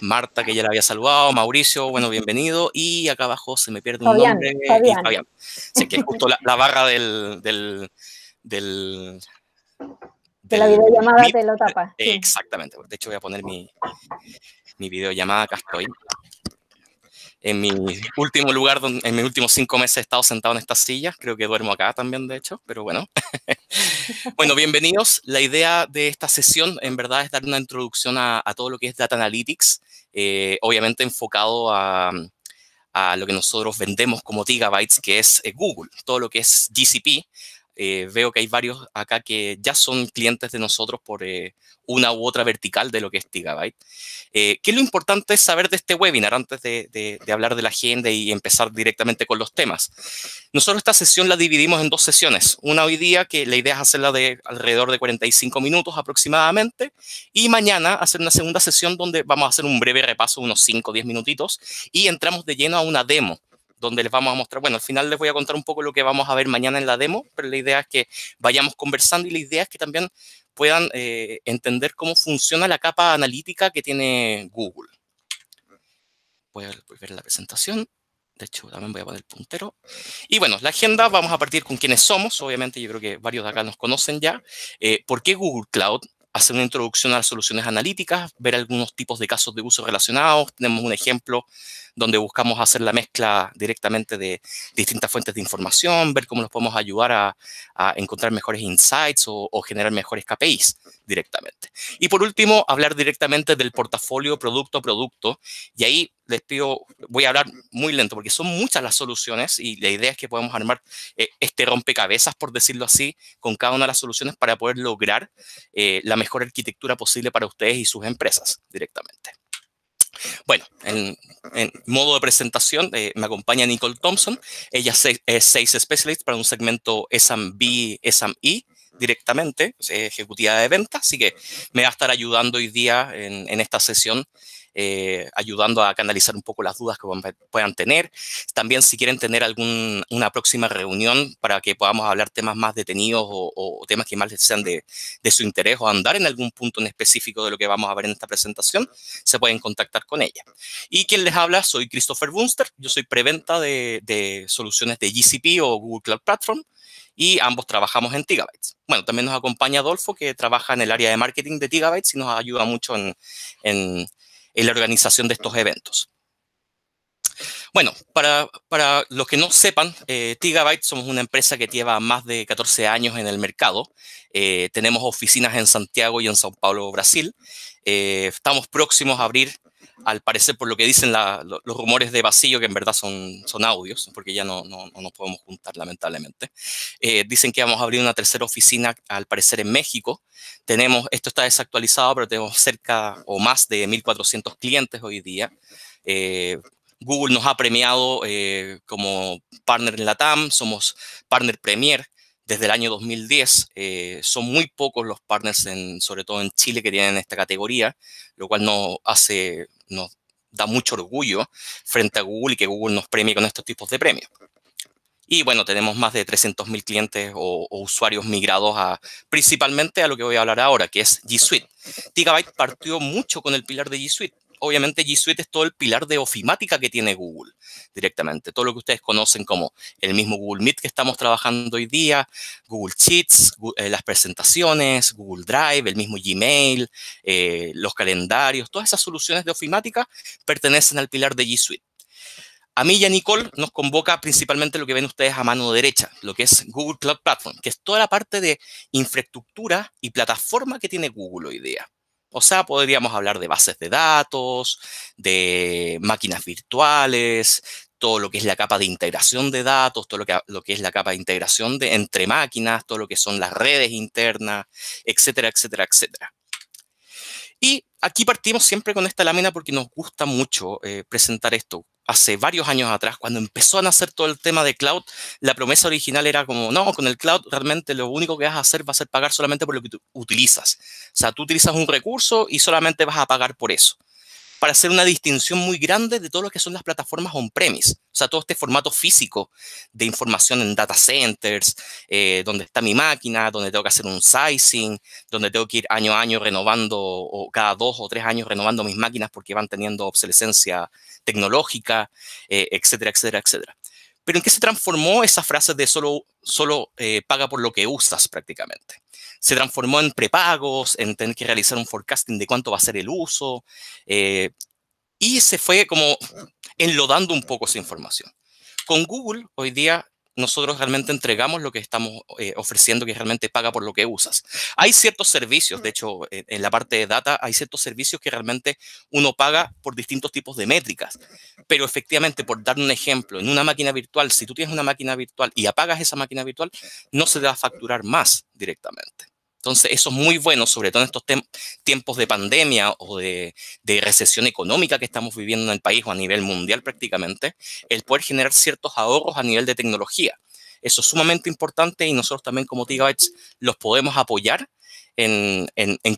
Marta, que ya la había saludado, Mauricio, bueno, bienvenido. Y acá abajo se me pierde un nombre. Eh, Fabián. Fabián. que es justo la, barra del, del, del de la videollamada te lo tapa. Eh, exactamente. De hecho, voy a poner mi, mi videollamada. Acá estoy en mi último lugar, en mis últimos cinco meses he estado sentado en esta silla. Creo que duermo acá también, de hecho, pero bueno. bueno, bienvenidos. La idea de esta sesión, en verdad, es dar una introducción a, todo lo que es Data Analytics, eh, obviamente enfocado a, lo que nosotros vendemos como Gigabytes, que es eh, Google, todo lo que es GCP, eh, veo que hay varios acá que ya son clientes de nosotros por eh, una u otra vertical de lo que es TIGABYTE. Eh, ¿Qué es lo importante es saber de este webinar antes de, de, hablar de la agenda y empezar directamente con los temas? Nosotros esta sesión la dividimos en dos sesiones. Una hoy día, que la idea es hacerla de alrededor de 45 minutos aproximadamente, y mañana hacer una segunda sesión donde vamos a hacer un breve repaso, unos 5 o 10 minutitos, y entramos de lleno a una demo donde les vamos a mostrar, bueno, al final les voy a contar un poco lo que vamos a ver mañana en la demo, pero la idea es que vayamos conversando y la idea es que también puedan eh, entender cómo funciona la capa analítica que tiene Google. Voy a volver la presentación. De hecho, también voy a poner el puntero. Y bueno, la agenda, vamos a partir con quiénes somos. Obviamente, yo creo que varios de acá nos conocen ya. Eh, ¿Por qué Google Cloud? Hacer una introducción a las soluciones analíticas, ver algunos tipos de casos de uso relacionados. Tenemos un ejemplo donde buscamos hacer la mezcla directamente de distintas fuentes de información, ver cómo nos podemos ayudar a, encontrar mejores insights o, generar mejores KPIs directamente. Y por último, hablar directamente del portafolio producto a producto. Y ahí les pido, voy a hablar muy lento porque son muchas las soluciones y la idea es que podemos armar eh, este rompecabezas, por decirlo así, con cada una de las soluciones para poder lograr eh, la mejor arquitectura posible para ustedes y sus empresas directamente. Bueno, en, modo de presentación eh, me acompaña Nicole Thompson. Ella es seis Specialist para un segmento SMB, SMI e directamente, ejecutiva de ventas, así que me va a estar ayudando hoy día en esta sesión eh, ayudando a canalizar un poco las dudas que puedan tener. También si quieren tener alguna una próxima reunión para que podamos hablar temas más detenidos o, temas que más les sean de, de, su interés o andar en algún punto en específico de lo que vamos a ver en esta presentación, se pueden contactar con ella. Y quien les habla, soy Christopher Bunster, yo soy preventa de, de soluciones de GCP o Google Cloud Platform y ambos trabajamos en gigabytes Bueno, también nos acompaña Adolfo, que trabaja en el área de marketing de Tigabytes y nos ayuda mucho en, en la organización de estos eventos. Bueno, para, para los que no sepan, eh, Tigabyte somos una empresa que lleva más de 14 años en el mercado. Eh, tenemos oficinas en Santiago y en Sao Paulo, Brasil. Eh, estamos próximos a abrir al parecer por lo que dicen los rumores de vacío, que en verdad son, son audios, porque ya no, no, no nos podemos juntar lamentablemente, eh, dicen que vamos a abrir una tercera oficina al parecer en México. Tenemos, esto está desactualizado, pero tenemos cerca o más de 1.400 clientes hoy día. Eh, Google nos ha premiado eh, como partner en la TAM, somos partner premier desde el año 2010. son muy pocos los partners, en, sobre todo en Chile, que tienen esta categoría, lo cual no hace nos da mucho orgullo frente a Google y que Google nos premie con estos tipos de premios. Y bueno, tenemos más de 300.000 clientes o, usuarios migrados a, principalmente a lo que voy a hablar ahora, que es G Suite. Gigabyte partió mucho con el pilar de G Suite obviamente G Suite es todo el pilar de ofimática que tiene Google directamente. Todo lo que ustedes conocen como el mismo Google Meet que estamos trabajando hoy día, Google Sheets, eh, las presentaciones, Google Drive, el mismo Gmail, eh, los calendarios, todas esas soluciones de ofimática pertenecen al pilar de G Suite. A mí y a Nicole nos convoca principalmente lo que ven ustedes a mano derecha, lo que es Google Cloud Platform, que es toda la parte de infraestructura y plataforma que tiene Google hoy día. O sea, podríamos hablar de bases de datos, de máquinas virtuales, todo lo que es la capa de integración de datos, todo lo que, lo que es la capa de integración de, entre máquinas, todo lo que son las redes internas, etcétera, etcétera, etcétera. Y aquí partimos siempre con esta lámina porque nos gusta mucho eh, presentar esto hace varios años atrás, cuando empezó a nacer todo el tema de cloud, la promesa original era como, no, con el cloud realmente lo único que vas a hacer va a ser pagar solamente por lo que tú utilizas. O sea, tú utilizas un recurso y solamente vas a pagar por eso. Para hacer una distinción muy grande de todo lo que son las plataformas on-premise, o sea, todo este formato físico de información en data centers, eh, donde está mi máquina, donde tengo que hacer un sizing, donde tengo que ir año a año renovando, o cada dos o tres años renovando mis máquinas porque van teniendo obsolescencia tecnológica, eh, etcétera, etcétera, etcétera. Pero ¿en qué se transformó esa frase de solo, solo eh, paga por lo que usas prácticamente? Se transformó en prepagos, en tener que realizar un forecasting de cuánto va a ser el uso, eh, y se fue como enlodando un poco esa información. Con Google hoy día nosotros realmente entregamos lo que estamos eh, ofreciendo, que realmente paga por lo que usas. Hay ciertos servicios, de hecho, eh, en la parte de data, hay ciertos servicios que realmente uno paga por distintos tipos de métricas, pero efectivamente, por dar un ejemplo, en una máquina virtual, si tú tienes una máquina virtual y apagas esa máquina virtual, no se te va a facturar más directamente. Entonces, eso es muy bueno, sobre todo en estos tiempos de pandemia o de, recesión económica que estamos viviendo en el país o a nivel mundial prácticamente, el poder generar ciertos ahorros a nivel de tecnología. Eso es sumamente importante y nosotros también como Gigabytes los podemos apoyar en,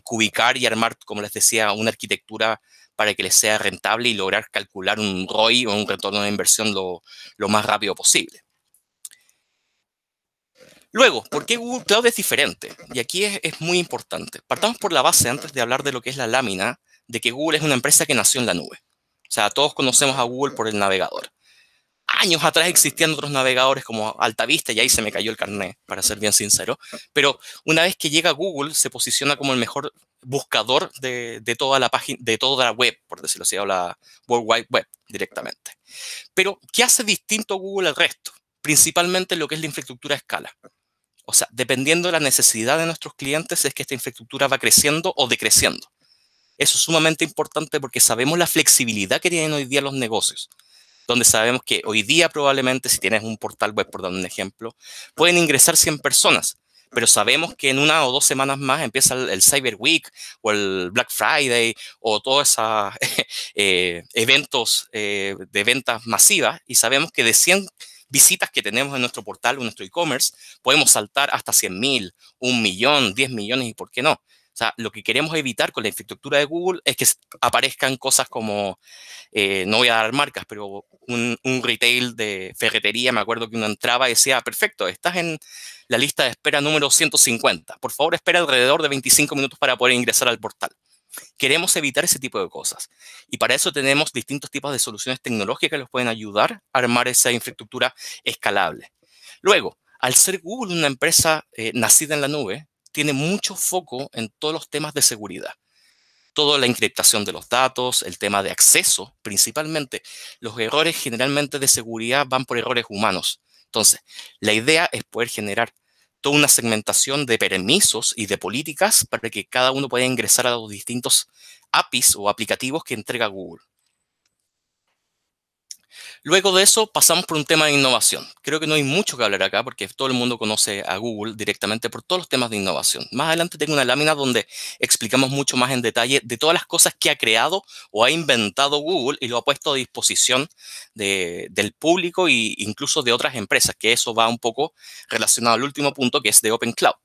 cubicar y armar, como les decía, una arquitectura para que les sea rentable y lograr calcular un ROI o un retorno de inversión lo más rápido posible. Luego, ¿por qué Google Cloud es diferente? Y aquí es, muy importante. Partamos por la base antes de hablar de lo que es la lámina, de que Google es una empresa que nació en la nube. O sea, todos conocemos a Google por el navegador. Años atrás existían otros navegadores como Altavista y ahí se me cayó el carnet, para ser bien sincero. Pero una vez que llega Google, se posiciona como el mejor buscador de, toda la página, de toda la web, por decirlo así, o la World Wide Web directamente. Pero, ¿qué hace distinto Google al resto? Principalmente lo que es la infraestructura a escala. O sea, dependiendo de la necesidad de nuestros clientes, es que esta infraestructura va creciendo o decreciendo. Eso es sumamente importante porque sabemos la flexibilidad que tienen hoy día los negocios, donde sabemos que hoy día probablemente, si tienes un portal web, por dar un ejemplo, pueden ingresar 100 personas, pero sabemos que en una o dos semanas más empieza el, Cyber Week o el Black Friday o todos esos eh, eventos eh, de ventas masivas y sabemos que de 100 visitas que tenemos en nuestro portal o nuestro e-commerce, podemos saltar hasta 100 mil, un millón, 10 millones y por qué no. O sea, lo que queremos evitar con la infraestructura de Google es que aparezcan cosas como, eh, no voy a dar marcas, pero un, un, retail de ferretería, me acuerdo que uno entraba y decía, perfecto, estás en la lista de espera número 150, por favor espera alrededor de 25 minutos para poder ingresar al portal. Queremos evitar ese tipo de cosas. Y para eso tenemos distintos tipos de soluciones tecnológicas que nos pueden ayudar a armar esa infraestructura escalable. Luego, al ser Google una empresa eh, nacida en la nube, tiene mucho foco en todos los temas de seguridad. Toda la encriptación de los datos, el tema de acceso, principalmente. Los errores generalmente de seguridad van por errores humanos. Entonces, la idea es poder generar toda una segmentación de permisos y de políticas para que cada uno pueda ingresar a los distintos APIs o aplicativos que entrega Google. Luego de eso pasamos por un tema de innovación. Creo que no hay mucho que hablar acá porque todo el mundo conoce a Google directamente por todos los temas de innovación. Más adelante tengo una lámina donde explicamos mucho más en detalle de todas las cosas que ha creado o ha inventado Google y lo ha puesto a disposición del público e incluso de otras empresas, que eso va un poco relacionado al último punto que es de Open Cloud.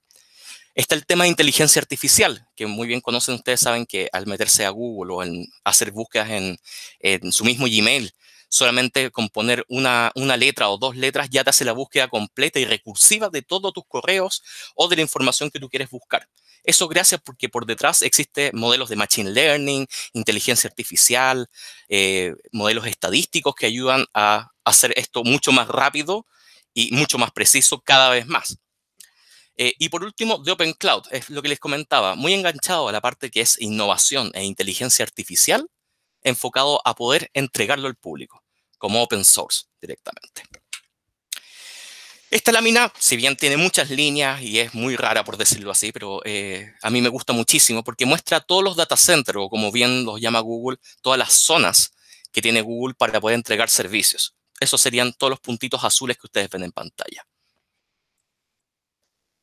Está el tema de inteligencia artificial, que muy bien conocen ustedes, saben que al meterse a Google o en hacer búsquedas en, en su mismo Gmail, solamente con poner una, letra o dos letras ya te hace la búsqueda completa y recursiva de todos tus correos o de la información que tú quieres buscar. Eso gracias porque por detrás existen modelos de Machine Learning, inteligencia artificial, eh, modelos estadísticos que ayudan a hacer esto mucho más rápido y mucho más preciso cada vez más. Eh, y por último, de Open Cloud, es lo que les comentaba, muy enganchado a la parte que es innovación e inteligencia artificial, enfocado a poder entregarlo al público como open source directamente. Esta lámina, si bien tiene muchas líneas y es muy rara por decirlo así, pero eh, a mí me gusta muchísimo porque muestra todos los data centers, o como bien los llama Google, todas las zonas que tiene Google para poder entregar servicios. Esos serían todos los puntitos azules que ustedes ven en pantalla.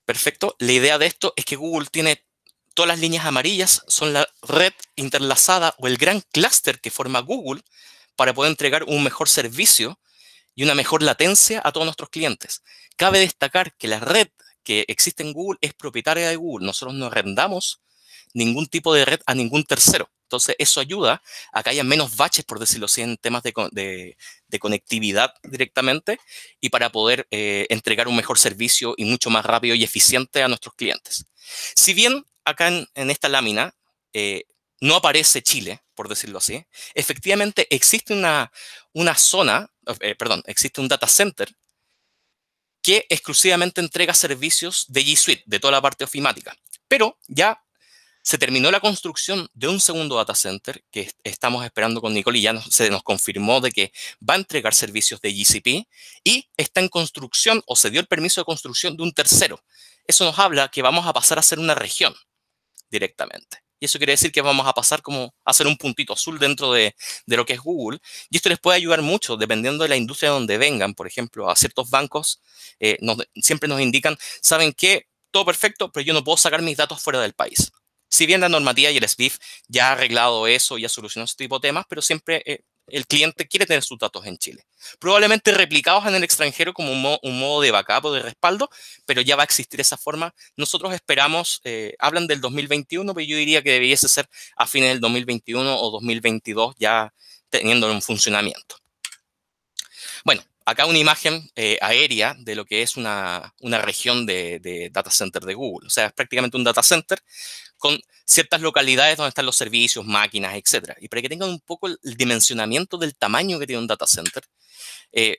Perfecto. La idea de esto es que Google tiene todas las líneas amarillas, son la red interlazada o el gran clúster que forma Google para poder entregar un mejor servicio y una mejor latencia a todos nuestros clientes. Cabe destacar que la red que existe en Google es propietaria de Google. Nosotros no arrendamos ningún tipo de red a ningún tercero. Entonces, eso ayuda a que haya menos baches, por decirlo así, en temas de, conectividad directamente y para poder eh, entregar un mejor servicio y mucho más rápido y eficiente a nuestros clientes. Si bien acá en, esta lámina eh, no aparece Chile, por decirlo así, efectivamente existe una, una zona, eh, eh, perdón, existe un data center que exclusivamente entrega servicios de G Suite, de toda la parte ofimática. Pero ya se terminó la construcción de un segundo data center que estamos esperando con Nicole y ya se nos confirmó de que va a entregar servicios de GCP y está en construcción o se dio el permiso de construcción de un tercero. Eso nos habla que vamos a pasar a ser una región directamente y eso quiere decir que vamos a pasar como a hacer un puntito azul dentro de, lo que es Google. Y esto les puede ayudar mucho, dependiendo de la industria donde vengan. Por ejemplo, a ciertos bancos eh, siempre nos indican, ¿saben qué? Todo perfecto, pero yo no puedo sacar mis datos fuera del país. Si bien la normativa y el SBIF ya ha arreglado eso y ha solucionado ese tipo de temas, pero siempre eh, el cliente quiere tener sus datos en Chile. Probablemente replicados en el extranjero como un, modo, de backup o de respaldo, pero ya va a existir esa forma. Nosotros esperamos, eh, hablan del 2021, pero yo diría que debiese ser a fines del 2021 o 2022 ya teniendo en funcionamiento. Bueno, acá una imagen eh, aérea de lo que es una, región de, de, data center de Google. O sea, es prácticamente un data center con ciertas localidades donde están los servicios, máquinas, etc. Y para que tengan un poco el dimensionamiento del tamaño que tiene un data center, eh,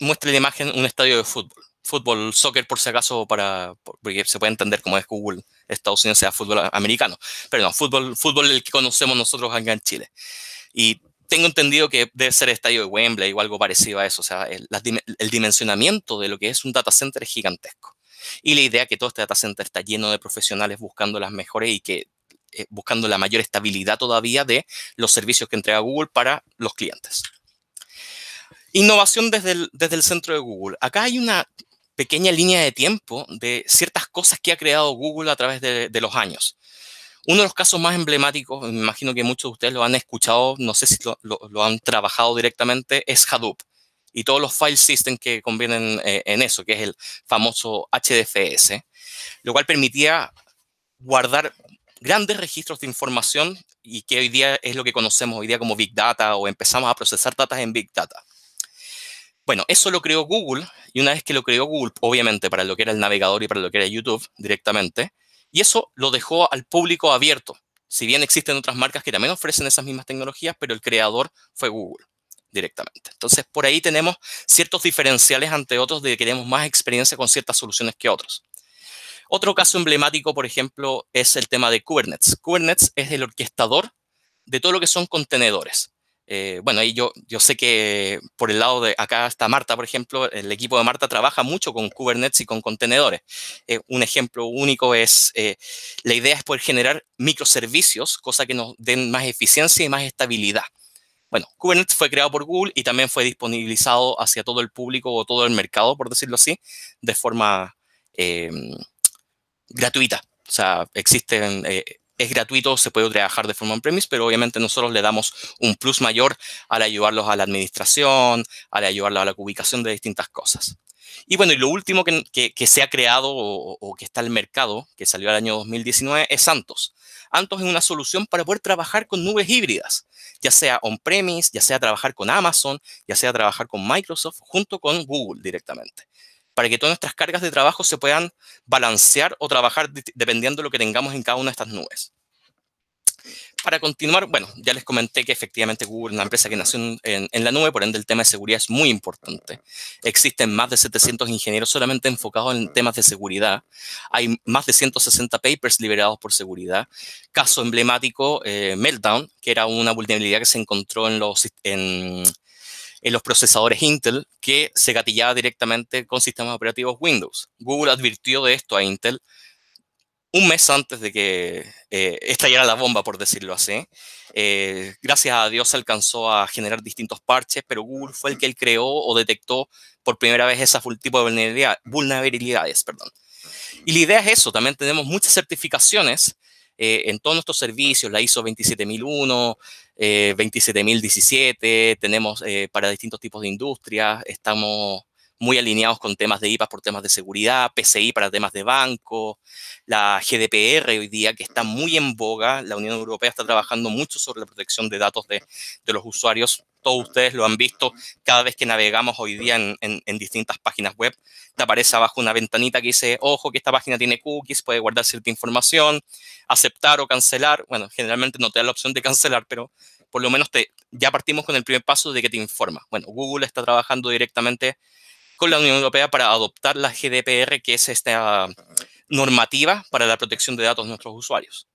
muestra la imagen un estadio de fútbol. Fútbol, soccer, por si acaso, para, porque se puede entender cómo es Google, Estados Unidos, sea fútbol americano. Pero no, fútbol, fútbol el que conocemos nosotros acá en Chile. Y tengo entendido que debe ser estadio de Wembley o algo parecido a eso. O sea, el, el dimensionamiento de lo que es un data center es gigantesco. Y la idea que todo este data center está lleno de profesionales buscando las mejores y que eh, buscando la mayor estabilidad todavía de los servicios que entrega Google para los clientes. Innovación desde el, desde el centro de Google. Acá hay una pequeña línea de tiempo de ciertas cosas que ha creado Google a través de, los años. Uno de los casos más emblemáticos, me imagino que muchos de ustedes lo han escuchado, no sé si lo han trabajado directamente, es Hadoop y todos los file systems que convienen eh, en eso, que es el famoso HDFS, lo cual permitía guardar grandes registros de información y que hoy día es lo que conocemos hoy día como Big Data o empezamos a procesar datos en Big Data. Bueno, eso lo creó Google y una vez que lo creó Google, obviamente para lo que era el navegador y para lo que era YouTube directamente, y eso lo dejó al público abierto. Si bien existen otras marcas que también ofrecen esas mismas tecnologías, pero el creador fue Google directamente. Entonces, por ahí tenemos ciertos diferenciales ante otros de que tenemos más experiencia con ciertas soluciones que otros. Otro caso emblemático, por ejemplo, es el tema de Kubernetes. Kubernetes es el orquestador de todo lo que son contenedores. Eh, bueno, ahí yo, yo sé que por el lado de acá está Marta, por ejemplo, el equipo de Marta trabaja mucho con Kubernetes y con contenedores. Eh, un ejemplo único es, eh, la idea es poder generar microservicios, cosa que nos den más eficiencia y más estabilidad. Bueno, Kubernetes fue creado por Google y también fue disponibilizado hacia todo el público o todo el mercado, por decirlo así, de forma eh, gratuita. O sea, existen, eh, es gratuito, se puede trabajar de forma on-premise, pero obviamente nosotros le damos un plus mayor al ayudarlos a la administración, al ayudarlos a la ubicación de distintas cosas. Y bueno, y lo último que, se ha creado o, que está al mercado, que salió al año 2019, es Santos. Santos es una solución para poder trabajar con nubes híbridas, ya sea on-premise, ya sea trabajar con Amazon, ya sea trabajar con Microsoft, junto con Google directamente, para que todas nuestras cargas de trabajo se puedan balancear o trabajar dependiendo de lo que tengamos en cada una de estas nubes para continuar, bueno, ya les comenté que efectivamente Google es una empresa que nació en, la nube, por ende el tema de seguridad es muy importante. Existen más de 700 ingenieros solamente enfocados en temas de seguridad. Hay más de 160 papers liberados por seguridad. Caso emblemático, eh, Meltdown, que era una vulnerabilidad que se encontró en los, en los procesadores Intel que se gatillaba directamente con sistemas operativos Windows. Google advirtió de esto a Intel un mes antes de que eh, estallara la bomba, por decirlo así. Eh, gracias a Dios se alcanzó a generar distintos parches, pero Google fue el que él creó o detectó por primera vez ese tipo de vulnerabilidades. Perdón. Y la idea es eso, también tenemos muchas certificaciones eh, en todos nuestros servicios, la ISO 27001, 27017, tenemos para distintos tipos de industrias, estamos muy alineados con temas de IPAs por temas de seguridad, PCI para temas de banco, la GDPR hoy día que está muy en boga, la Unión Europea está trabajando mucho sobre la protección de datos de, de los usuarios, todos ustedes lo han visto cada vez que navegamos hoy día en, en, distintas páginas web, te aparece abajo una ventanita que dice, ojo que esta página tiene cookies, puede guardar cierta información, aceptar o cancelar, bueno, generalmente no te da la opción de cancelar, pero por lo menos te, ya partimos con el primer paso de que te informa. Bueno, Google está trabajando directamente la Unión Europea para adoptar la GDPR, que es esta ah. normativa para la protección de datos de nuestros usuarios.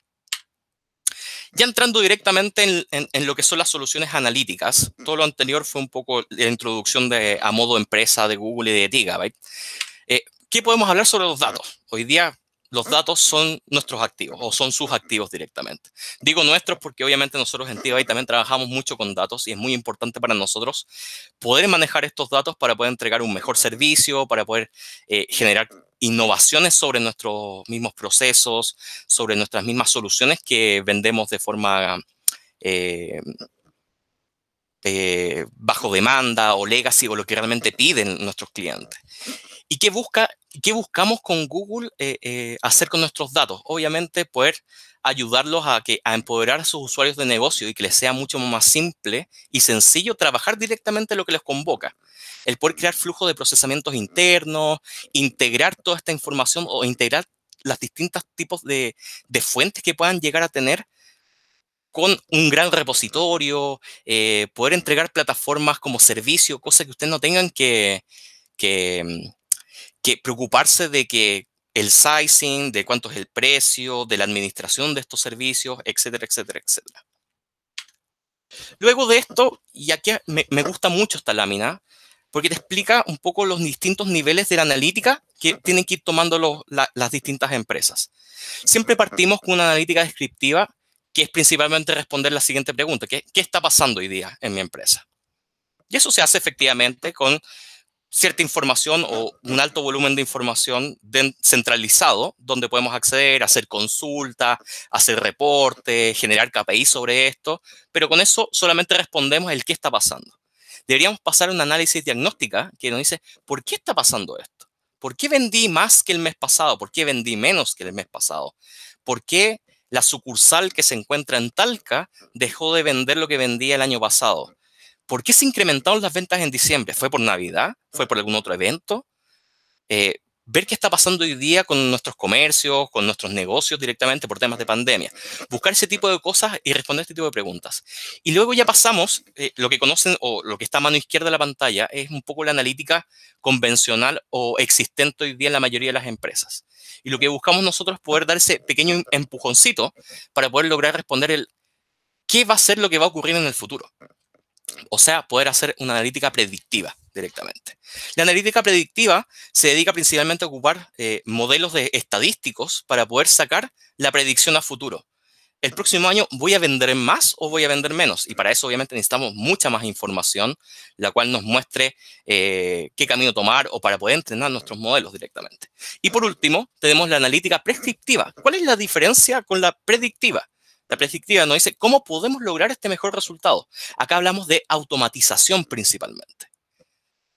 Ya entrando directamente en, lo que son las soluciones analíticas, todo lo anterior fue un poco la introducción a modo empresa de Google y de Gigabyte. Eh, ¿Qué podemos hablar sobre los datos? Hoy día los datos son nuestros activos o son sus activos directamente. Digo nuestros porque obviamente nosotros en TIBA también trabajamos mucho con datos y es muy importante para nosotros poder manejar estos datos para poder entregar un mejor servicio, para poder eh, generar innovaciones sobre nuestros mismos procesos, sobre nuestras mismas soluciones que vendemos de forma eh, eh, bajo demanda o legacy o lo que realmente piden nuestros clientes. ¿Y qué, busca, qué buscamos con Google eh, eh, hacer con nuestros datos? Obviamente poder ayudarlos a, que, a empoderar a sus usuarios de negocio y que les sea mucho más simple y sencillo trabajar directamente lo que les convoca. El poder crear flujos de procesamientos internos, integrar toda esta información o integrar los distintos tipos de, fuentes que puedan llegar a tener con un gran repositorio, eh, poder entregar plataformas como servicio, cosas que ustedes no tengan que mm, que preocuparse de que el sizing, de cuánto es el precio, de la administración de estos servicios, etcétera, etcétera, etcétera. Luego de esto, y aquí me, gusta mucho esta lámina, porque te explica un poco los distintos niveles de la analítica que tienen que ir tomando las distintas empresas. Siempre partimos con una analítica descriptiva que es principalmente responder la siguiente pregunta, ¿qué está pasando hoy día en mi empresa? Y eso se hace efectivamente con cierta información o un alto volumen de información centralizado donde podemos acceder, hacer consultas, hacer reportes, generar KPI sobre esto, pero con eso solamente respondemos el qué está pasando. Deberíamos pasar un análisis diagnóstica que nos dice, ¿por qué está pasando esto? ¿Por qué vendí más que el mes pasado? ¿Por qué vendí menos que el mes pasado? ¿Por qué la sucursal que se encuentra en Talca dejó de vender lo que vendía el año pasado? ¿Por qué se incrementaron las ventas en diciembre? ¿Fue por Navidad? ¿Fue por algún otro evento? Eh, ver qué está pasando hoy día con nuestros comercios, con nuestros negocios directamente por temas de pandemia. Buscar ese tipo de cosas y responder este tipo de preguntas. Y luego ya pasamos, eh, lo que conocen o lo que está a mano izquierda de la pantalla es un poco la analítica convencional o existente hoy día en la mayoría de las empresas. Y lo que buscamos nosotros es poder dar ese pequeño empujoncito para poder lograr responder el qué va a ser lo que va a ocurrir en el futuro. O sea, poder hacer una analítica predictiva directamente. La analítica predictiva se dedica principalmente a ocupar eh, modelos de estadísticos para poder sacar la predicción a futuro. El próximo año voy a vender más o voy a vender menos. Y para eso obviamente necesitamos mucha más información, la cual nos muestre eh, qué camino tomar o para poder entrenar nuestros modelos directamente. Y por último, tenemos la analítica prescriptiva. ¿Cuál es la diferencia con la predictiva? La predictiva nos dice cómo podemos lograr este mejor resultado. Acá hablamos de automatización principalmente.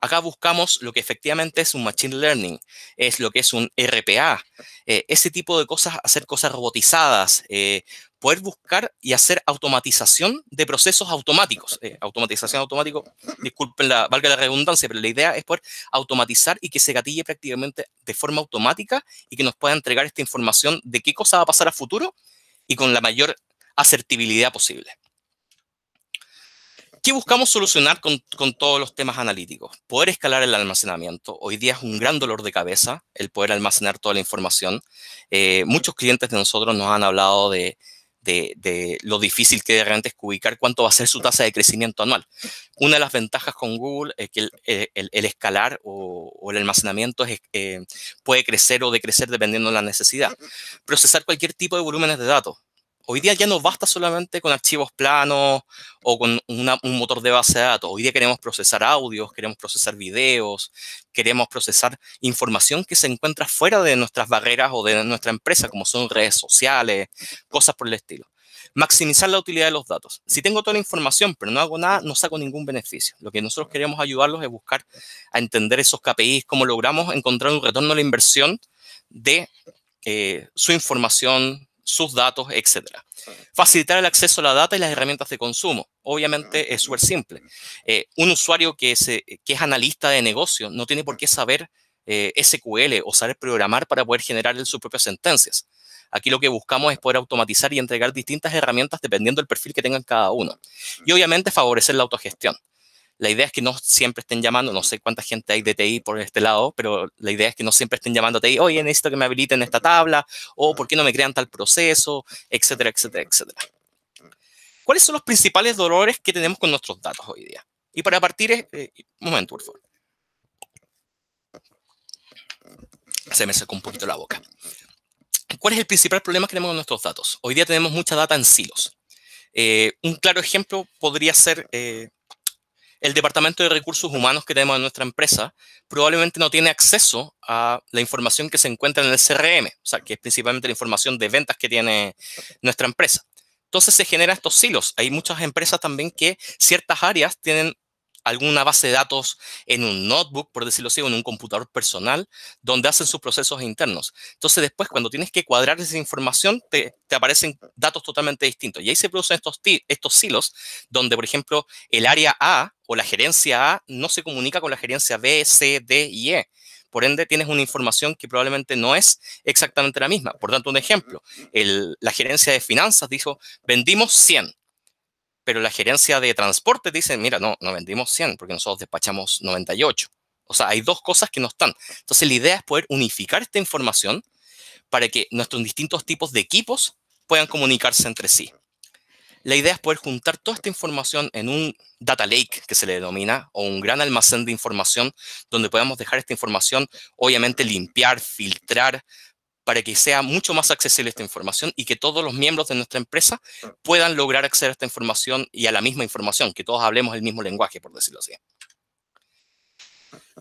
Acá buscamos lo que efectivamente es un machine learning, es lo que es un RPA, eh, ese tipo de cosas, hacer cosas robotizadas, eh, poder buscar y hacer automatización de procesos automáticos. Eh, automatización automático, disculpen la, valga la redundancia, pero la idea es poder automatizar y que se gatille prácticamente de forma automática y que nos pueda entregar esta información de qué cosa va a pasar a futuro y con la mayor asertibilidad posible. ¿Qué buscamos solucionar con, todos los temas analíticos? Poder escalar el almacenamiento. Hoy día es un gran dolor de cabeza el poder almacenar toda la información. Eh, muchos clientes de nosotros nos han hablado de, de, lo difícil que realmente es ubicar cuánto va a ser su tasa de crecimiento anual. Una de las ventajas con Google es que el, eh, escalar o, el almacenamiento eh, puede crecer o decrecer dependiendo de la necesidad. Procesar cualquier tipo de volúmenes de datos, Hoy día ya no basta solamente con archivos planos o con un motor de base de datos. Hoy día queremos procesar audios, queremos procesar videos, queremos procesar información que se encuentra fuera de nuestras barreras o de nuestra empresa, como son redes sociales, cosas por el estilo. Maximizar la utilidad de los datos. Si tengo toda la información pero no hago nada, no saco ningún beneficio. Lo que nosotros queremos ayudarlos es buscar a entender esos KPIs, cómo logramos encontrar un retorno a la inversión de eh, su información, sus datos, etcétera. Facilitar el acceso a la data y las herramientas de consumo. Obviamente ah, es súper simple. Eh, un usuario que, que, es analista de negocio no tiene por qué saber eh, SQL o saber programar para poder generar sus propias sentencias. Aquí lo que buscamos es poder automatizar y entregar distintas herramientas dependiendo del perfil que tengan cada uno. Y obviamente favorecer la autogestión. La idea es que no siempre estén llamando, no sé cuánta gente hay de TI por este lado, pero la idea es que no siempre estén llamando a TI, oye, necesito que me habiliten esta tabla, o por qué no me crean tal proceso, etcétera, etcétera, etcétera. ¿Cuáles son los principales dolores que tenemos con nuestros datos hoy día? Y para partir, eh, eh, un momento, por favor. Se me sacó un poquito la boca. ¿Cuál es el principal problema que tenemos con nuestros datos? Hoy día tenemos mucha data en silos. Eh, un claro ejemplo podría ser el departamento de recursos humanos que tenemos en nuestra empresa probablemente no tiene acceso a la información que se encuentra en el CRM, o sea, que es principalmente la información de ventas que tiene nuestra empresa. Entonces se generan estos silos. Hay muchas empresas también que ciertas áreas tienen alguna base de datos en un notebook, por decirlo así, o en un computador personal, donde hacen sus procesos internos. Entonces, después, cuando tienes que cuadrar esa información, te, aparecen datos totalmente distintos. Y ahí se producen estos, estos silos, donde, por ejemplo, el área A o la gerencia A no se comunica con la gerencia B, C, D y E. Por ende, tienes una información que probablemente no es exactamente la misma. Por tanto, un ejemplo, la gerencia de finanzas dijo, vendimos 100, pero la gerencia de transporte dice, mira, no, no vendimos 100 porque nosotros despachamos 98. O sea, hay dos cosas que no están. Entonces, la idea es poder unificar esta información para que nuestros distintos tipos de equipos puedan comunicarse entre sí. La idea es poder juntar toda esta información en un data lake que se le denomina o un gran almacén de información donde podamos dejar esta información, obviamente limpiar, filtrar, para que sea mucho más accesible esta información y que todos los miembros de nuestra empresa puedan lograr acceder a esta información y a la misma información, que todos hablemos el mismo lenguaje, por decirlo así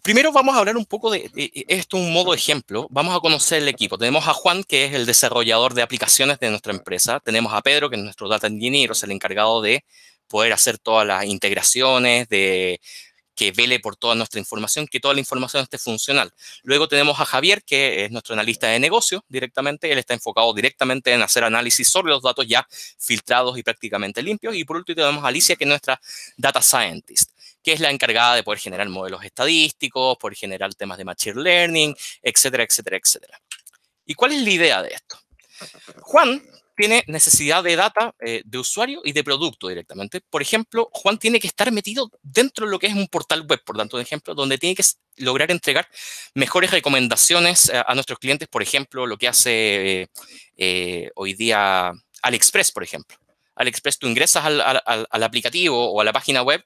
primero vamos a hablar un poco de, esto, un modo ejemplo. Vamos a conocer el equipo. Tenemos a Juan, que es el desarrollador de aplicaciones de nuestra empresa. Tenemos a Pedro, que es nuestro data engineer, es el encargado de poder hacer todas las integraciones, de que vele por toda nuestra información, que toda la información esté funcional. Luego tenemos a Javier, que es nuestro analista de negocio directamente. Él está enfocado directamente en hacer análisis sobre los datos ya filtrados y prácticamente limpios. Y por último tenemos a Alicia, que es nuestra data scientist que es la encargada de poder generar modelos estadísticos, poder generar temas de machine learning, etcétera, etcétera, etcétera. ¿Y cuál es la idea de esto? Juan tiene necesidad de data eh, de usuario y de producto directamente. Por ejemplo, Juan tiene que estar metido dentro de lo que es un portal web, por tanto, un ejemplo, donde tiene que lograr entregar mejores recomendaciones eh, a, nuestros clientes, por ejemplo, lo que hace eh, hoy día AliExpress, por ejemplo. AliExpress, tú ingresas al, al, aplicativo o a la página web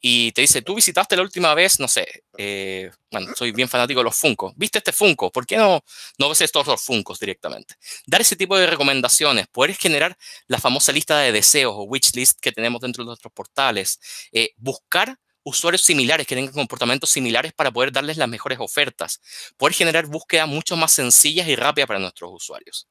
y te dice, tú visitaste la última vez, no sé, eh, bueno, soy bien fanático de los Funko, viste este Funko, ¿por qué no, no ves estos dos Funcos directamente? Dar ese tipo de recomendaciones, poder generar la famosa lista de deseos o wish list que tenemos dentro de nuestros portales, eh, buscar usuarios similares que tengan comportamientos similares para poder darles las mejores ofertas, poder generar búsquedas mucho más sencillas y rápidas para nuestros usuarios.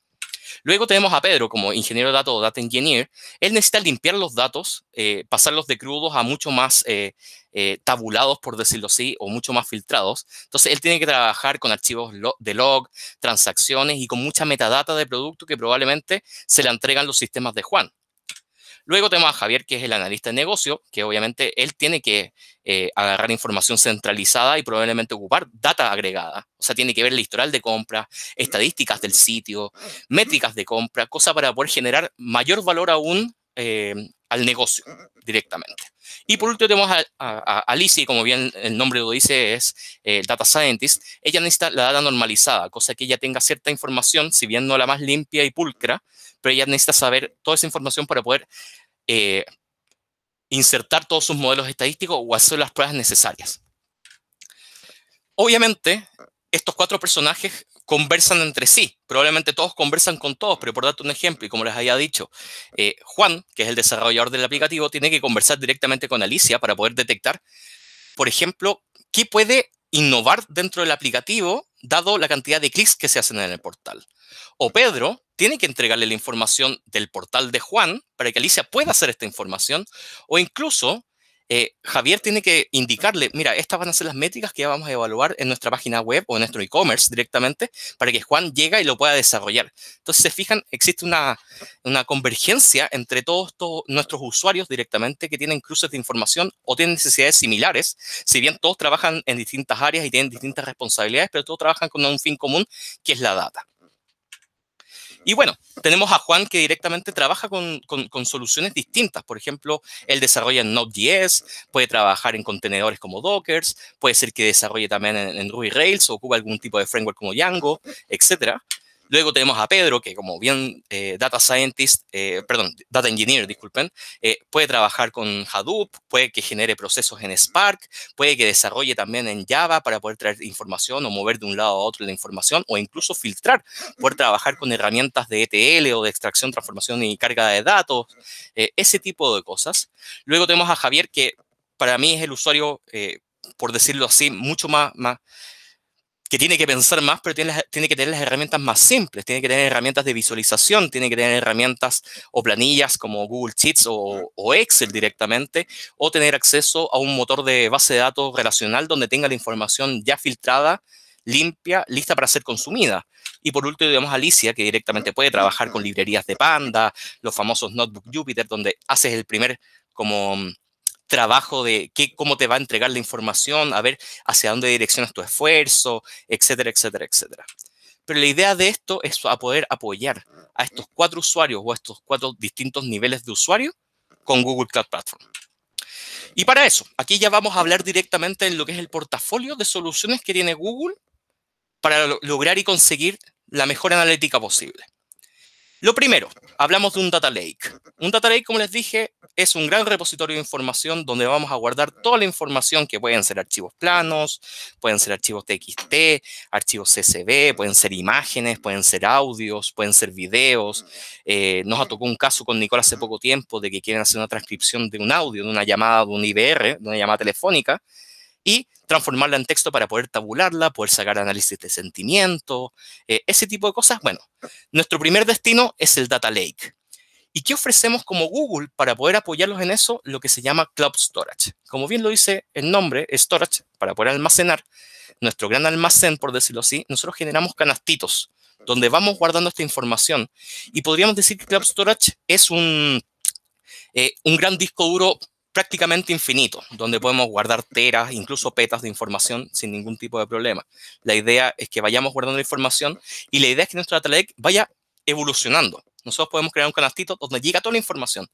Luego tenemos a Pedro como ingeniero de datos o data engineer. Él necesita limpiar los datos, eh, pasarlos de crudos a mucho más eh, eh, tabulados, por decirlo así, o mucho más filtrados. Entonces, él tiene que trabajar con archivos de log, transacciones y con mucha metadata de producto que probablemente se le entregan los sistemas de Juan. Luego tenemos a Javier, que es el analista de negocio, que obviamente él tiene que eh, agarrar información centralizada y probablemente ocupar data agregada. O sea, tiene que ver el historial de compra, estadísticas del sitio, métricas de compra, cosa para poder generar mayor valor aún eh, al negocio directamente. Y por último tenemos a, a, como bien el nombre lo dice, es eh, el Data Scientist. Ella necesita la data normalizada, cosa que ella tenga cierta información, si bien no la más limpia y pulcra, pero ella necesita saber toda esa información para poder eh, insertar todos sus modelos estadísticos o hacer las pruebas necesarias. Obviamente, estos cuatro personajes conversan entre sí. Probablemente todos conversan con todos, pero por darte un ejemplo, y como les había dicho, eh, Juan, que es el desarrollador del aplicativo, tiene que conversar directamente con Alicia para poder detectar, por ejemplo, qué puede innovar dentro del aplicativo, dado la cantidad de clics que se hacen en el portal. O Pedro tiene que entregarle la información del portal de Juan para que Alicia pueda hacer esta información, o incluso eh, Javier tiene que indicarle, mira, estas van a ser las métricas que vamos a evaluar en nuestra página web o en nuestro e-commerce directamente para que Juan llegue y lo pueda desarrollar. Entonces, se fijan, existe una, convergencia entre todos nuestros usuarios directamente que tienen cruces de información o tienen necesidades similares, si bien todos trabajan en distintas áreas y tienen distintas responsabilidades, pero todos trabajan con un fin común que es la data. Y bueno, tenemos a Juan que directamente trabaja con, soluciones distintas. Por ejemplo, él desarrolla en Node.js, puede trabajar en contenedores como Dockers, puede ser que desarrolle también en, en Ruby Rails o ocupa algún tipo de framework como Django, etcétera. Luego tenemos a Pedro, que como bien eh, data scientist, eh, perdón, data engineer, disculpen, eh, puede trabajar con Hadoop, puede que genere procesos en Spark, puede que desarrolle también en Java para poder traer información o mover de un lado a otro la información o incluso filtrar, poder trabajar con herramientas de ETL o de extracción, transformación y carga de datos, ese tipo de cosas. Luego tenemos a Javier, que para mí es el usuario, por decirlo así, mucho más que tiene que pensar más, pero tiene, tiene, que tener las herramientas más simples, tiene que tener herramientas de visualización, tiene que tener herramientas o planillas como Google Sheets o, Excel directamente, o tener acceso a un motor de base de datos relacional donde tenga la información ya filtrada, limpia, lista para ser consumida. Y por último, digamos Alicia, que directamente puede trabajar con librerías de Panda, los famosos Notebook Jupyter, donde haces el primer como trabajo de qué, cómo te va a entregar la información, a ver hacia dónde direccionas tu esfuerzo, etcétera, etcétera, etcétera. Pero la idea de esto es a poder apoyar a estos cuatro usuarios o a estos cuatro distintos niveles de usuario con Google Cloud Platform. Y para eso, aquí ya vamos a hablar directamente en lo que es el portafolio de soluciones que tiene Google para lograr y conseguir la mejor analítica posible. Lo primero, hablamos de un data lake. Un data lake, como les dije, es un gran repositorio de información donde vamos a guardar toda la información que pueden ser archivos planos, pueden ser archivos TXT, archivos CSV, pueden ser imágenes, pueden ser audios, pueden ser videos. Eh, nos tocó un caso con Nicolás hace poco tiempo de que quieren hacer una transcripción de un audio, de una llamada, de un IBR, de una llamada telefónica, y transformarla en texto para poder tabularla, poder sacar análisis de sentimiento, eh, ese tipo de cosas. Bueno, nuestro primer destino es el Data Lake. ¿Y qué ofrecemos como Google para poder apoyarlos en eso? Lo que se llama Cloud Storage. Como bien lo dice el nombre, Storage, para poder almacenar, nuestro gran almacén, por decirlo así, nosotros generamos canastitos donde vamos guardando esta información. Y podríamos decir que Cloud Storage es un, eh, un gran disco duro prácticamente infinito, donde podemos guardar teras, incluso petas de información sin ningún tipo de problema. La idea es que vayamos guardando información y la idea es que nuestra data vaya evolucionando. Nosotros podemos crear un canastito donde llega toda la información.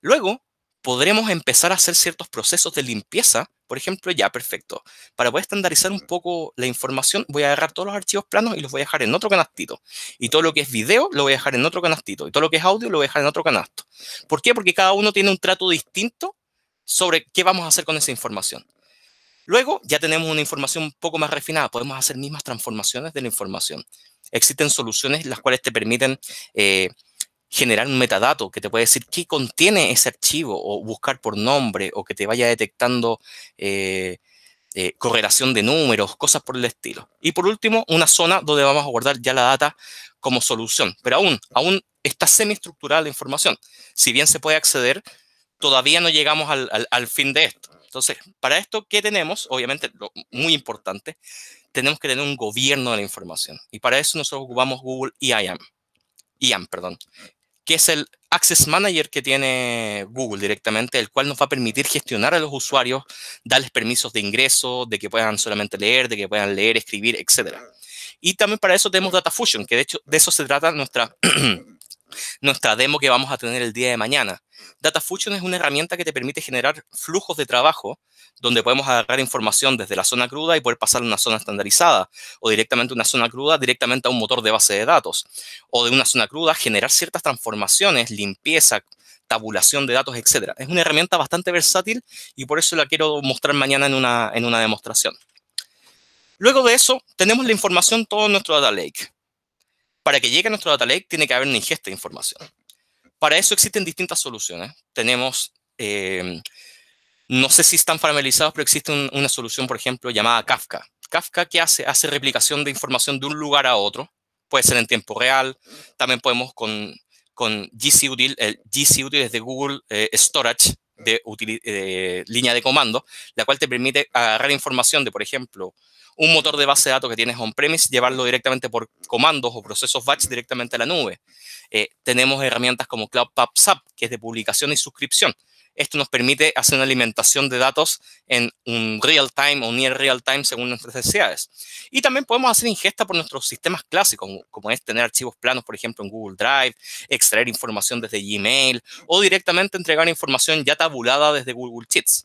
Luego, podremos empezar a hacer ciertos procesos de limpieza, por ejemplo, ya, perfecto. Para poder estandarizar un poco la información, voy a agarrar todos los archivos planos y los voy a dejar en otro canastito. Y todo lo que es video, lo voy a dejar en otro canastito. Y todo lo que es audio, lo voy a dejar en otro canasto. ¿Por qué? Porque cada uno tiene un trato distinto sobre qué vamos a hacer con esa información. Luego ya tenemos una información un poco más refinada, podemos hacer mismas transformaciones de la información. Existen soluciones las cuales te permiten eh, generar un metadato que te puede decir qué contiene ese archivo o buscar por nombre o que te vaya detectando eh, eh, correlación de números, cosas por el estilo. Y por último, una zona donde vamos a guardar ya la data como solución, pero aún, aún está semiestructurada la información. Si bien se puede acceder todavía no llegamos al, fin de esto. Entonces, para esto, ¿qué tenemos? Obviamente, lo muy importante, tenemos que tener un gobierno de la información. Y para eso nosotros ocupamos Google IAM, IAM perdón, que es el Access Manager que tiene Google directamente, el cual nos va a permitir gestionar a los usuarios, darles permisos de ingreso, de que puedan solamente leer, de que puedan leer, escribir, etc. Y también para eso tenemos Data Fusion, que de hecho de eso se trata nuestra... nuestra demo que vamos a tener el día de mañana. Data Fusion es una herramienta que te permite generar flujos de trabajo donde podemos agarrar información desde la zona cruda y poder pasar a una zona estandarizada o directamente una zona cruda directamente a un motor de base de datos o de una zona cruda generar ciertas transformaciones, limpieza, tabulación de datos, etc. Es una herramienta bastante versátil y por eso la quiero mostrar mañana en una, en una demostración. Luego de eso, tenemos la información todo en nuestro Data Lake para que llegue a nuestro data lake tiene que haber una ingesta de información. Para eso existen distintas soluciones. Tenemos, eh, no sé si están familiarizados, pero existe una solución, por ejemplo, llamada Kafka. Kafka, que hace? Hace replicación de información de un lugar a otro. Puede ser en tiempo real. También podemos con, con GCUtil, el GCUtil es de Google eh, Storage, de, eh, línea de comando, la cual te permite agarrar información de, por ejemplo, un motor de base de datos que tienes on-premise, llevarlo directamente por comandos o procesos batch directamente a la nube. Eh, tenemos herramientas como Cloud PubSub, que es de publicación y suscripción, esto nos permite hacer una alimentación de datos en un real time o near real time según nuestras necesidades. Y también podemos hacer ingesta por nuestros sistemas clásicos, como es tener archivos planos, por ejemplo, en Google Drive, extraer información desde Gmail o directamente entregar información ya tabulada desde Google Sheets.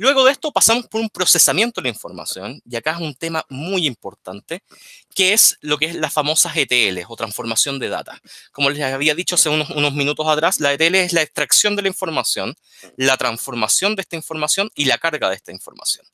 Luego de esto pasamos por un procesamiento de la información, y acá es un tema muy importante, que es lo que es las famosas ETL o transformación de data. Como les había dicho hace unos, minutos atrás, la ETL es la extracción de la información, la transformación de esta información y la carga de esta información.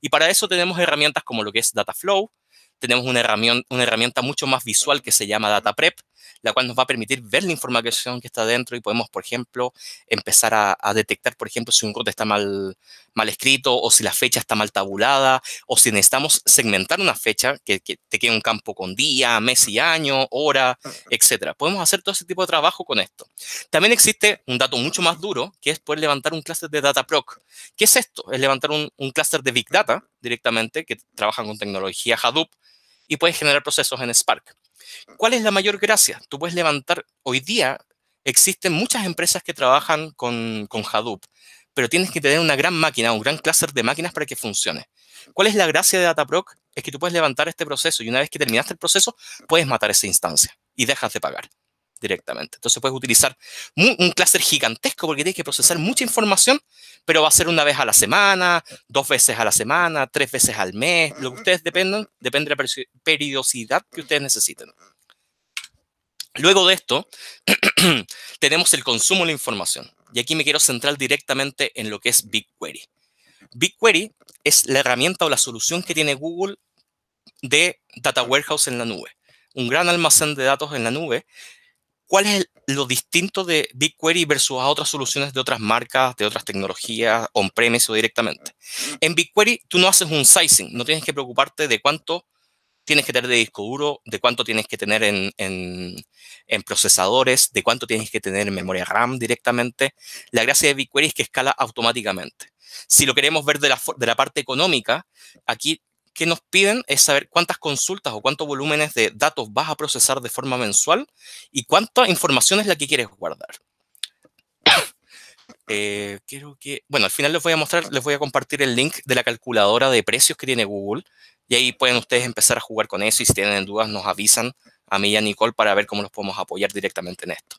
Y para eso tenemos herramientas como lo que es Dataflow, tenemos una herramienta, una herramienta mucho más visual que se llama Data Prep, la cual nos va a permitir ver la información que está dentro y podemos, por ejemplo, empezar a, detectar, por ejemplo, si un root está mal, mal escrito o si la fecha está mal tabulada o si necesitamos segmentar una fecha que, te quede un campo con día, mes y año, hora, ah, ah. etcétera. Podemos hacer todo ese tipo de trabajo con esto. También existe un dato mucho más duro, que es poder levantar un clúster de Dataproc. ¿Qué es esto? Es levantar un, un clúster de Big Data directamente que trabajan con tecnología Hadoop y puedes generar procesos en Spark. ¿Cuál es la mayor gracia? Tú puedes levantar, hoy día existen muchas empresas que trabajan con, Hadoop, pero tienes que tener una gran máquina, un gran clúster de máquinas para que funcione. ¿Cuál es la gracia de Dataproc? Es que tú puedes levantar este proceso y una vez que terminaste el proceso, puedes matar esa instancia y dejas de pagar directamente. Entonces puedes utilizar un clúster gigantesco porque tienes que procesar mucha información, pero va a ser una vez a la semana, dos veces a la semana, tres veces al mes, lo que ustedes dependan, depende de la periodicidad que ustedes necesiten. Luego de esto, tenemos el consumo de la información. Y aquí me quiero centrar directamente en lo que es BigQuery. BigQuery es la herramienta o la solución que tiene Google de Data Warehouse en la nube. Un gran almacén de datos en la nube ¿Cuál es lo distinto de BigQuery versus a otras soluciones de otras marcas, de otras tecnologías, on-premise o directamente? En BigQuery tú no haces un sizing, no tienes que preocuparte de cuánto tienes que tener de disco duro, de cuánto tienes que tener en, procesadores, de cuánto tienes que tener en memoria RAM directamente. La gracia de BigQuery es que escala automáticamente. Si lo queremos ver de la, de la parte económica, aquí que nos piden es saber cuántas consultas o cuántos volúmenes de datos vas a procesar de forma mensual y cuánta información es la que quieres guardar. Eh, que, bueno, al final les voy a mostrar, les voy a compartir el link de la calculadora de precios que tiene Google y ahí pueden ustedes empezar a jugar con eso y si tienen dudas nos avisan a mí y a Nicole para ver cómo nos podemos apoyar directamente en esto.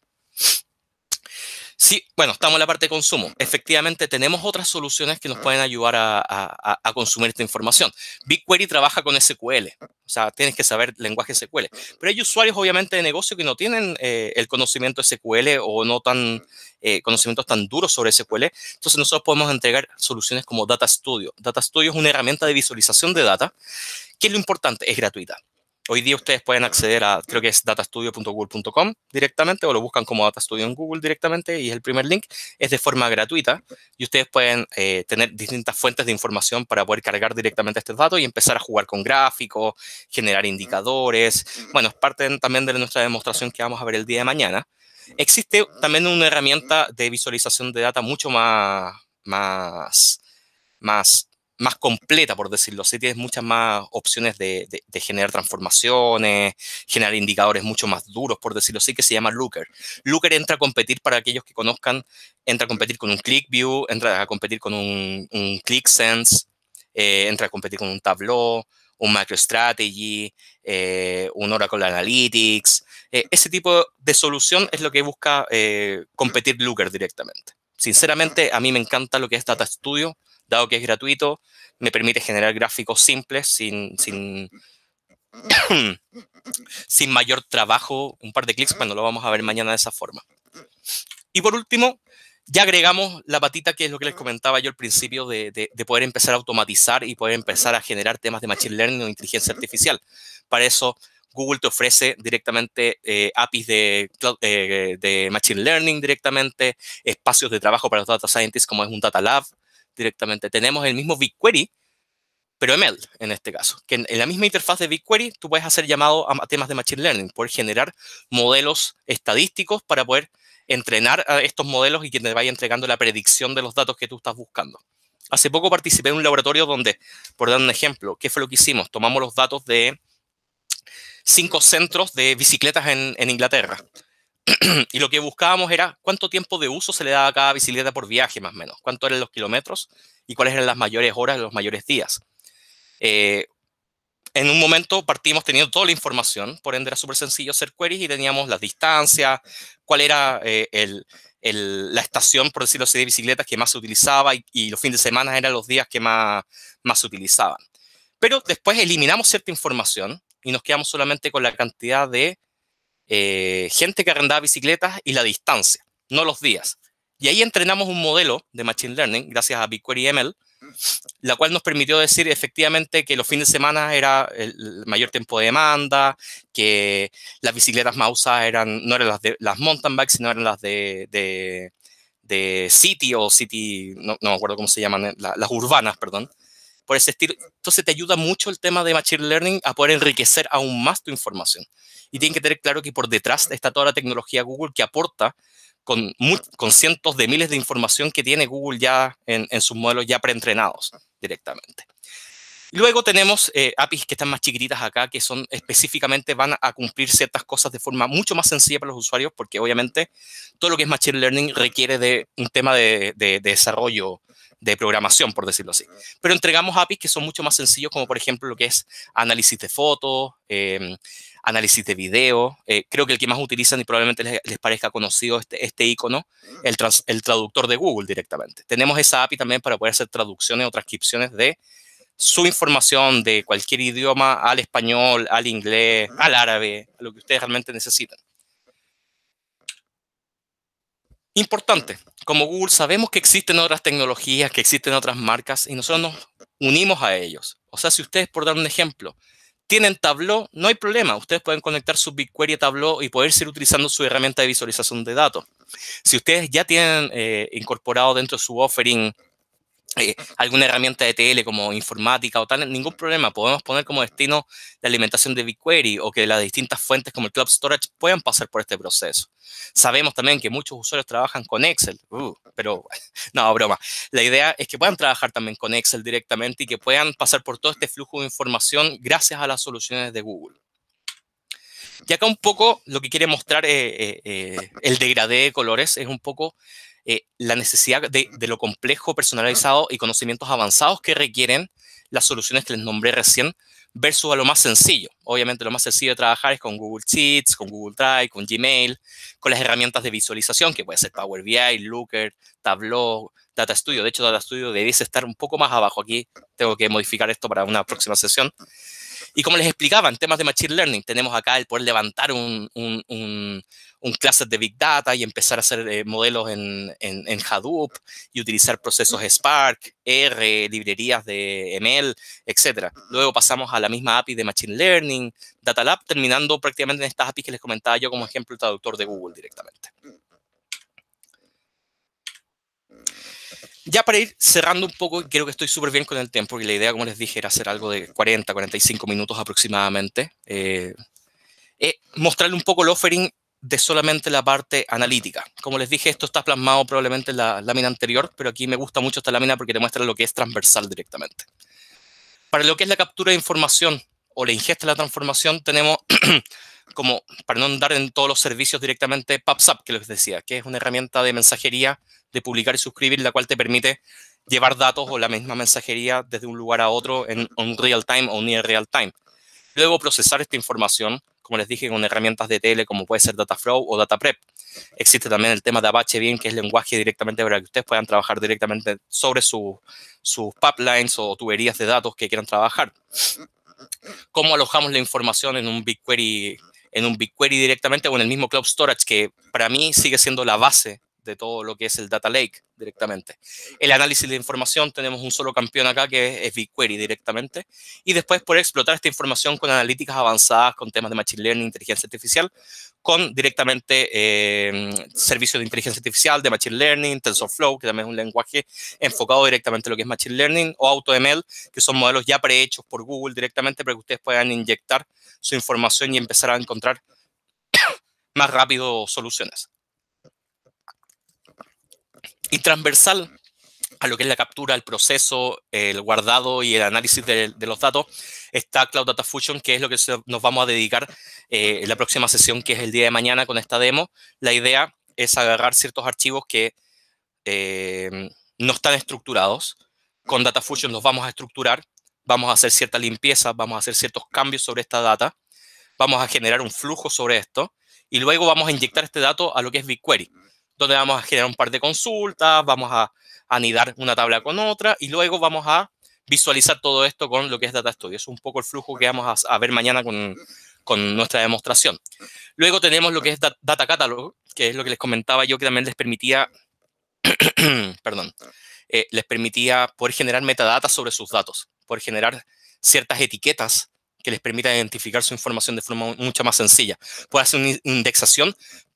Sí, bueno, estamos en la parte de consumo. Efectivamente, tenemos otras soluciones que nos pueden ayudar a, consumir esta información. BigQuery trabaja con SQL, o sea, tienes que saber lenguaje SQL. Pero hay usuarios, obviamente, de negocio que no tienen eh, el conocimiento SQL o no tan eh, conocimientos tan duros sobre SQL. Entonces, nosotros podemos entregar soluciones como Data Studio. Data Studio es una herramienta de visualización de data que lo importante es gratuita. Hoy día ustedes pueden acceder a, creo que es datastudio.google.com directamente o lo buscan como datastudio en Google directamente y es el primer link. Es de forma gratuita y ustedes pueden eh, tener distintas fuentes de información para poder cargar directamente estos datos y empezar a jugar con gráficos, generar indicadores. Bueno, es parte también de nuestra demostración que vamos a ver el día de mañana. Existe también una herramienta de visualización de data mucho más, más, más más completa, por decirlo así, tienes muchas más opciones de, generar transformaciones, generar indicadores mucho más duros, por decirlo así, que se llama Looker. Looker entra a competir, para aquellos que conozcan, entra a competir con un ClickView, entra a competir con un, ClickSense, eh, entra a competir con un Tableau, un MicroStrategy, eh, un Oracle Analytics. Eh, ese tipo de solución es lo que busca competir Looker directamente. Sinceramente, a mí me encanta lo que es Data Studio dado que es gratuito, me permite generar gráficos simples sin, sin, mayor trabajo, un par de clics, cuando lo vamos a ver mañana de esa forma. Y por último, ya agregamos la patita que es lo que les comentaba yo al principio de, poder empezar a automatizar y poder empezar a generar temas de Machine Learning o inteligencia artificial. Para eso, Google te ofrece directamente eh, APIs de, eh, de Machine Learning directamente, espacios de trabajo para los data scientists como es un Data Lab, directamente. Tenemos el mismo BigQuery, pero ML en este caso. Que en, la misma interfaz de BigQuery tú puedes hacer llamado a temas de Machine Learning, poder generar modelos estadísticos para poder entrenar a estos modelos y que te vaya entregando la predicción de los datos que tú estás buscando. Hace poco participé en un laboratorio donde, por dar un ejemplo, ¿qué fue lo que hicimos? Tomamos los datos de cinco centros de bicicletas en Inglaterra y lo que buscábamos era cuánto tiempo de uso se le daba a cada bicicleta por viaje, más o menos, cuántos eran los kilómetros y cuáles eran las mayores horas, los mayores días. Eh, en un momento partimos teniendo toda la información, por ende era súper sencillo hacer queries y teníamos las distancias, cuál era eh, la estación, por decirlo así, de bicicletas que más se utilizaba y, los fines de semana eran los días que más, más se utilizaban. Pero después eliminamos cierta información y nos quedamos solamente con la cantidad de eh, gente que arrendaba bicicletas y la distancia, no los días. Y ahí entrenamos un modelo de Machine Learning gracias a BigQuery ML, la cual nos permitió decir efectivamente que los fines de semana era el mayor tiempo de demanda, que las bicicletas más usadas eran, no eran las, de, las mountain bikes, sino eran las de, de, de city o city, no, me acuerdo cómo se llaman, eh, las urbanas, perdón por ese estilo. Entonces te ayuda mucho el tema de Machine Learning a poder enriquecer aún más tu información. Y tienen que tener claro que por detrás está toda la tecnología Google que aporta con, con cientos de miles de información que tiene Google ya en, sus modelos ya preentrenados directamente. Luego tenemos eh, APIs que están más chiquititas acá, que son específicamente van a cumplir ciertas cosas de forma mucho más sencilla para los usuarios, porque obviamente todo lo que es Machine Learning requiere de un tema de, de, de desarrollo de programación, por decirlo así. Pero entregamos APIs que son mucho más sencillos, como por ejemplo lo que es análisis de fotos, em, análisis de video. Eh, creo que el que más utilizan y probablemente les, parezca conocido este, este icono, el, el, traductor de Google directamente. Tenemos esa API también para poder hacer traducciones o transcripciones de su información de cualquier idioma al español, al inglés, al árabe, a lo que ustedes realmente necesitan. Importante, como Google sabemos que existen otras tecnologías, que existen otras marcas y nosotros nos unimos a ellos. O sea, si ustedes, por dar un ejemplo, tienen Tableau, no hay problema. Ustedes pueden conectar su BigQuery a Tableau y poder seguir utilizando su herramienta de visualización de datos. Si ustedes ya tienen eh, incorporado dentro de su offering eh, alguna herramienta de TL como informática o tal, ningún problema. Podemos poner como destino la alimentación de BigQuery o que las distintas fuentes como el Cloud Storage puedan pasar por este proceso. Sabemos también que muchos usuarios trabajan con Excel, uh, pero no, broma. La idea es que puedan trabajar también con Excel directamente y que puedan pasar por todo este flujo de información gracias a las soluciones de Google. Y acá un poco lo que quiere mostrar eh, eh, eh, el degradé de colores es un poco la necesidad de, de, lo complejo, personalizado y conocimientos avanzados que requieren las soluciones que les nombré recién versus a lo más sencillo. Obviamente lo más sencillo de trabajar es con Google Sheets, con Google Drive, con Gmail, con las herramientas de visualización que puede ser Power BI, Looker, Tableau, Data Studio. De hecho, Data Studio debiese estar un poco más abajo. Aquí tengo que modificar esto para una próxima sesión. Y como les explicaba, en temas de Machine Learning, tenemos acá el poder levantar un, un, un, un de Big Data y empezar a hacer eh, modelos en, en, en, Hadoop y utilizar procesos Spark, R, librerías de ML, etc. Luego pasamos a la misma API de Machine Learning, Data Lab, terminando prácticamente en estas APIs que les comentaba yo como ejemplo el traductor de Google directamente. ya para ir cerrando un poco, creo que estoy súper bien con el tiempo, porque la idea, como les dije, era hacer algo de 40, 45 minutos aproximadamente. Eh, eh, mostrarle un poco el offering de solamente la parte analítica. Como les dije, esto está plasmado probablemente en la lámina anterior, pero aquí me gusta mucho esta lámina porque te muestra lo que es transversal directamente. Para lo que es la captura de información o la ingesta de la transformación, tenemos como para no andar en todos los servicios directamente PubSub, que les decía, que es una herramienta de mensajería, de publicar y suscribir, la cual te permite llevar datos o la misma mensajería desde un lugar a otro en un real time o near real time. Luego procesar esta información, como les dije, con herramientas de tele como puede ser Dataflow o DataPrep. Existe también el tema de Apache Beam, que es lenguaje directamente para que ustedes puedan trabajar directamente sobre sus pipelines o tuberías de datos que quieran trabajar. Cómo alojamos la información en un BigQuery en un BigQuery directamente o en el mismo Cloud Storage, que para mí sigue siendo la base de todo lo que es el Data Lake directamente. El análisis de información, tenemos un solo campeón acá que es BigQuery directamente. Y después poder explotar esta información con analíticas avanzadas, con temas de Machine Learning, inteligencia artificial, con directamente eh, servicios de inteligencia artificial, de Machine Learning, TensorFlow, que también es un lenguaje enfocado directamente a lo que es Machine Learning, o AutoML, que son modelos ya prehechos por Google directamente para que ustedes puedan inyectar su información y empezar a encontrar más rápido soluciones. Y transversal a lo que es la captura, el proceso, el guardado y el análisis de, los datos, está Cloud Data Fusion, que es lo que nos vamos a dedicar eh, en la próxima sesión, que es el día de mañana con esta demo. La idea es agarrar ciertos archivos que eh, no están estructurados. Con Data Fusion los vamos a estructurar, vamos a hacer cierta limpieza, vamos a hacer ciertos cambios sobre esta data, vamos a generar un flujo sobre esto y luego vamos a inyectar este dato a lo que es BigQuery, donde vamos a generar un par de consultas, vamos a anidar una tabla con otra y luego vamos a visualizar todo esto con lo que es Data Studio. Es un poco el flujo que vamos a, ver mañana con, nuestra demostración. Luego tenemos lo que es Data Catalog, que es lo que les comentaba yo que también les permitía, perdón, eh, les permitía poder generar metadata sobre sus datos, poder generar ciertas etiquetas que les permitan identificar su información de forma mucho más sencilla. Puede hacer una indexación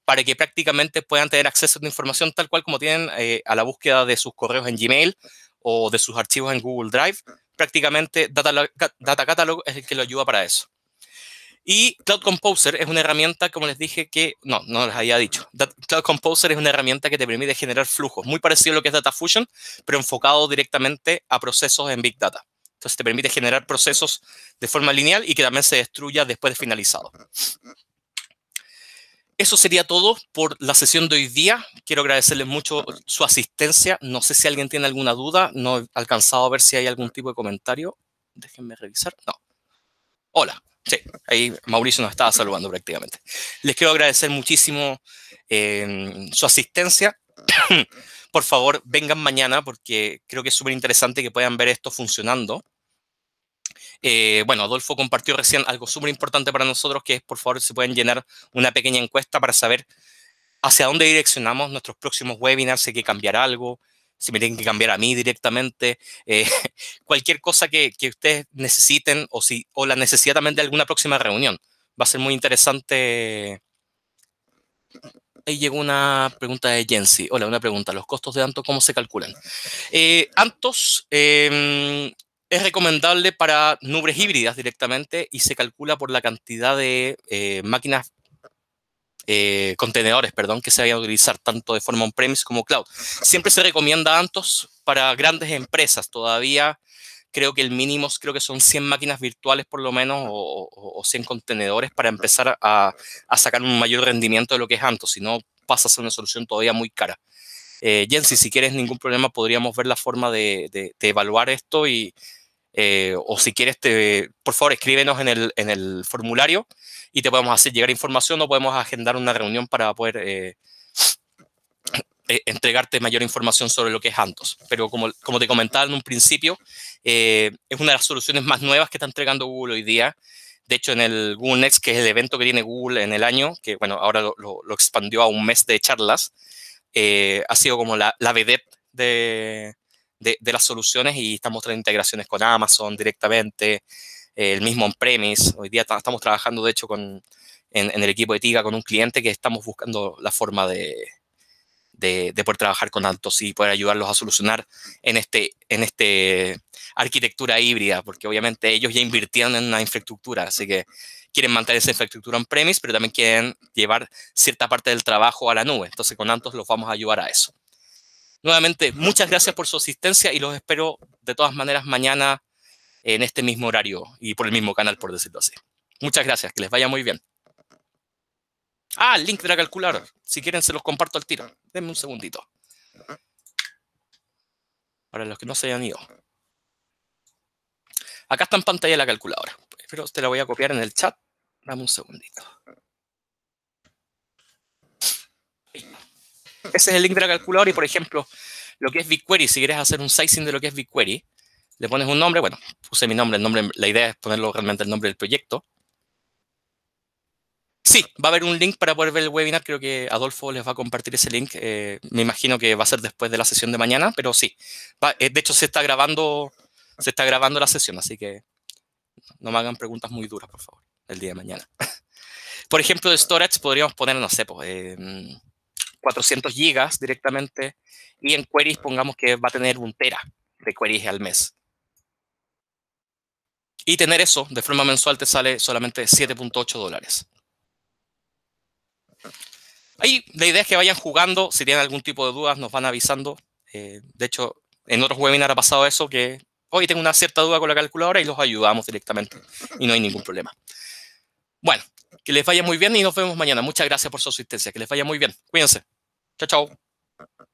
para que prácticamente puedan tener acceso a información tal cual como tienen eh, a la búsqueda de sus correos en Gmail o de sus archivos en Google Drive. Prácticamente Data, Catalog es el que lo ayuda para eso. Y Cloud Composer es una herramienta, como les dije, que no, no les había dicho. Cloud Composer es una herramienta que te permite generar flujos, muy parecido a lo que es Data Fusion, pero enfocado directamente a procesos en Big Data. Entonces te permite generar procesos de forma lineal y que también se destruya después de finalizado. Eso sería todo por la sesión de hoy día. Quiero agradecerles mucho su asistencia. No sé si alguien tiene alguna duda. No he alcanzado a ver si hay algún tipo de comentario. Déjenme revisar. No. Hola. Sí, ahí Mauricio nos estaba saludando prácticamente. Les quiero agradecer muchísimo em, su asistencia. Por favor, vengan mañana porque creo que es súper interesante que puedan ver esto funcionando. Eh, bueno, Adolfo compartió recién algo súper importante para nosotros, que es, por favor, si pueden llenar una pequeña encuesta para saber hacia dónde direccionamos nuestros próximos webinars, si hay que cambiar algo, si me tienen que cambiar a mí directamente, eh, cualquier cosa que, ustedes necesiten o, si, o la necesidad también de alguna próxima reunión. Va a ser muy interesante. Ahí llegó una pregunta de Jensi. Hola, una pregunta. ¿Los costos de Anto, cómo se calculan? Eh, Antos, es recomendable para nubes híbridas directamente y se calcula por la cantidad de eh, máquinas, eh, contenedores, perdón, que se vayan a utilizar tanto de forma on-premise como cloud. Siempre se recomienda Antos para grandes empresas. Todavía creo que el mínimo creo que son 100 máquinas virtuales por lo menos o, 100 contenedores para empezar a, sacar un mayor rendimiento de lo que es Antos. Si no, pasa a ser una solución todavía muy cara. Eh, Jensi, si quieres ningún problema, podríamos ver la forma de evaluar esto y, eh, o si quieres, por favor, escríbenos en el, formulario y te podemos hacer llegar información o podemos agendar una reunión para poder eh, eh, entregarte mayor información sobre lo que es Anthos. Pero como, te comentaba en un principio, es una de las soluciones más nuevas que está entregando Google hoy día. De hecho, en el Google Next, que es el evento que tiene Google en el año, que bueno, ahora lo, expandió a un mes de charlas, ha sido como la, la de, de, las soluciones y estamos trayendo integraciones con Amazon directamente, eh, el mismo on-premise. Hoy día estamos trabajando, de hecho, con, en, el equipo de TIGA con un cliente que estamos buscando la forma de, de, poder trabajar con altos y poder ayudarlos a solucionar en este, en este arquitectura híbrida, porque obviamente ellos ya invirtieron en una infraestructura, así que quieren mantener esa infraestructura on-premise, pero también quieren llevar cierta parte del trabajo a la nube. Entonces, con Antos los vamos a ayudar a eso. Nuevamente, muchas gracias por su asistencia y los espero de todas maneras mañana en este mismo horario y por el mismo canal, por decirlo así. Muchas gracias, que les vaya muy bien. Ah, el link de la calculadora. Si quieren, se los comparto al tiro. Denme un segundito. Para los que no se hayan ido. Acá está en pantalla la calculadora. Pero te la voy a copiar en el chat. Dame un segundito. ese es el link de la calculadora y, por ejemplo, lo que es BigQuery, si quieres hacer un sizing de lo que es BigQuery, le pones un nombre, bueno, puse mi nombre, el nombre, la idea es ponerlo realmente el nombre del proyecto. Sí, va a haber un link para poder ver el webinar, creo que Adolfo les va a compartir ese link, eh, me imagino que va a ser después de la sesión de mañana, pero sí, eh, de hecho se está grabando, se está grabando la sesión, así que no me hagan preguntas muy duras, por favor, el día de mañana. por ejemplo, de storage podríamos poner, no sé, pues, em, 400 gigas directamente y en queries pongamos que va a tener un tera de queries al mes. Y tener eso de forma mensual te sale solamente 7.8 dólares. Ahí la idea es que vayan jugando, si tienen algún tipo de dudas nos van avisando. Eh, de hecho, en otros webinars ha pasado eso que hoy tengo una cierta duda con la calculadora y los ayudamos directamente y no hay ningún problema. Bueno, que les vaya muy bien y nos vemos mañana. Muchas gracias por su asistencia. Que les vaya muy bien. Cuídense. Chao, chao.